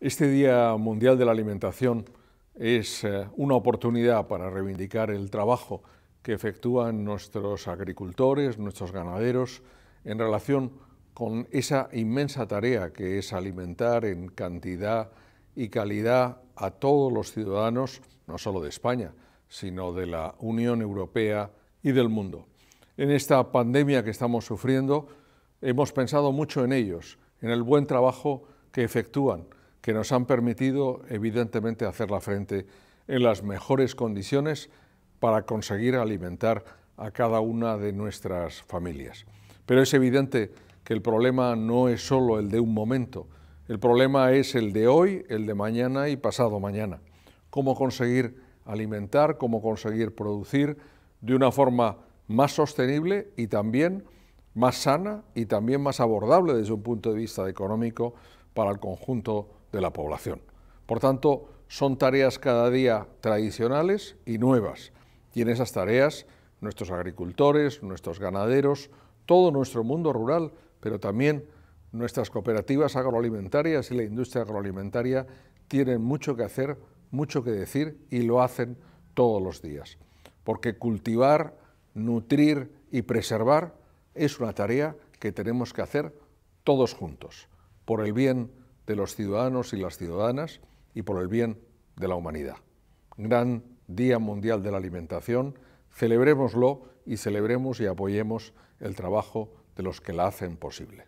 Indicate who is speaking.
Speaker 1: Este Día Mundial de la Alimentación es eh, una oportunidad para reivindicar el trabajo que efectúan nuestros agricultores, nuestros ganaderos, en relación con esa inmensa tarea que es alimentar en cantidad y calidad a todos los ciudadanos, no solo de España, sino de la Unión Europea y del mundo. En esta pandemia que estamos sufriendo, hemos pensado mucho en ellos, en el buen trabajo que efectúan, que nos han permitido, evidentemente, hacer la frente en las mejores condiciones para conseguir alimentar a cada una de nuestras familias. Pero es evidente que el problema no es solo el de un momento, el problema es el de hoy, el de mañana y pasado mañana. Cómo conseguir alimentar, cómo conseguir producir de una forma más sostenible y también más sana y también más abordable desde un punto de vista económico para el conjunto de la población. Por tanto, son tareas cada día tradicionales y nuevas. Y en esas tareas, nuestros agricultores, nuestros ganaderos, todo nuestro mundo rural, pero también nuestras cooperativas agroalimentarias y la industria agroalimentaria tienen mucho que hacer, mucho que decir y lo hacen todos los días. Porque cultivar, nutrir y preservar es una tarea que tenemos que hacer todos juntos, por el bien de los ciudadanos y las ciudadanas y por el bien de la humanidad. Gran Día Mundial de la Alimentación, celebrémoslo y celebremos y apoyemos el trabajo de los que la hacen posible.